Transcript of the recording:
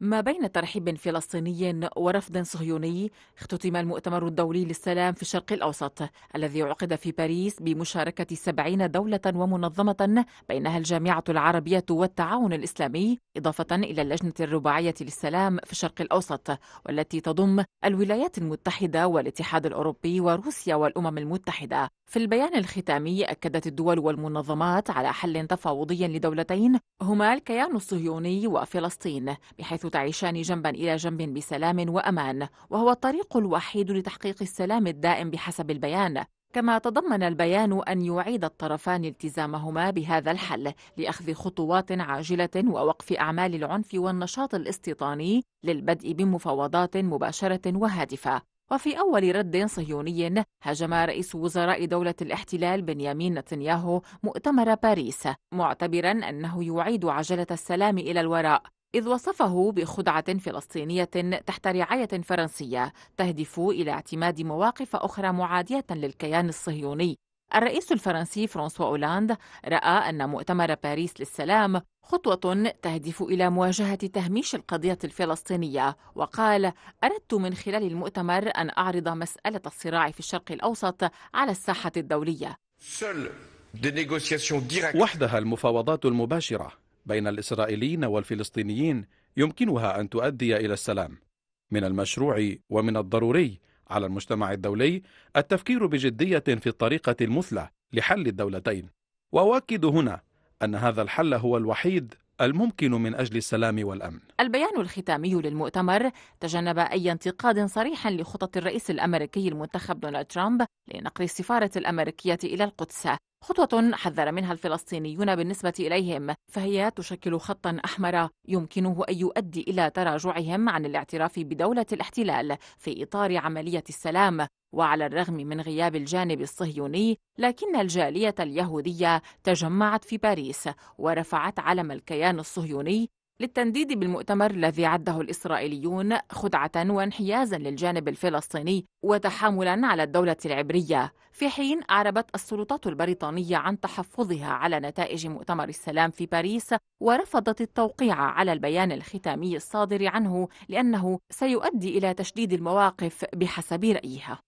ما بين ترحيب فلسطيني ورفض صهيوني اختتم المؤتمر الدولي للسلام في الشرق الأوسط الذي عقد في باريس بمشاركة سبعين دولة ومنظمة بينها الجامعة العربية والتعاون الإسلامي إضافة إلى اللجنة الرباعية للسلام في الشرق الأوسط والتي تضم الولايات المتحدة والاتحاد الأوروبي وروسيا والأمم المتحدة في البيان الختامي أكدت الدول والمنظمات على حل تفاوضي لدولتين هما الكيان الصهيوني وفلسطين بحيث تعيشان جنبا إلى جنب بسلام وأمان وهو الطريق الوحيد لتحقيق السلام الدائم بحسب البيان كما تضمن البيان أن يعيد الطرفان التزامهما بهذا الحل لأخذ خطوات عاجلة ووقف أعمال العنف والنشاط الاستيطاني للبدء بمفاوضات مباشرة وهادفة وفي أول رد صهيوني هاجم رئيس وزراء دولة الاحتلال بنيامين نتنياهو مؤتمر باريس معتبرا أنه يعيد عجلة السلام إلى الوراء إذ وصفه بخدعة فلسطينية تحت رعاية فرنسية تهدف إلى اعتماد مواقف أخرى معادية للكيان الصهيوني الرئيس الفرنسي فرانسوا أولاند رأى أن مؤتمر باريس للسلام خطوة تهدف إلى مواجهة تهميش القضية الفلسطينية وقال أردت من خلال المؤتمر أن أعرض مسألة الصراع في الشرق الأوسط على الساحة الدولية وحدها المفاوضات المباشرة بين الإسرائيليين والفلسطينيين يمكنها أن تؤدي إلى السلام. من المشروع ومن الضروري على المجتمع الدولي التفكير بجدية في الطريقة المثلى لحل الدولتين. وأؤكد هنا أن هذا الحل هو الوحيد الممكن من أجل السلام والأمن البيان الختامي للمؤتمر تجنب أي انتقاد صريح لخطط الرئيس الأمريكي المنتخب دونالد ترامب لنقل السفارة الأمريكية إلى القدس خطوة حذر منها الفلسطينيون بالنسبة إليهم فهي تشكل خطا أحمر يمكنه أن يؤدي إلى تراجعهم عن الاعتراف بدولة الاحتلال في إطار عملية السلام وعلى الرغم من غياب الجانب الصهيوني لكن الجالية اليهودية تجمعت في باريس ورفعت علم الكيان الصهيوني للتنديد بالمؤتمر الذي عده الإسرائيليون خدعة وانحيازا للجانب الفلسطيني وتحاملا على الدولة العبرية في حين أعربت السلطات البريطانية عن تحفظها على نتائج مؤتمر السلام في باريس ورفضت التوقيع على البيان الختامي الصادر عنه لأنه سيؤدي إلى تشديد المواقف بحسب رأيها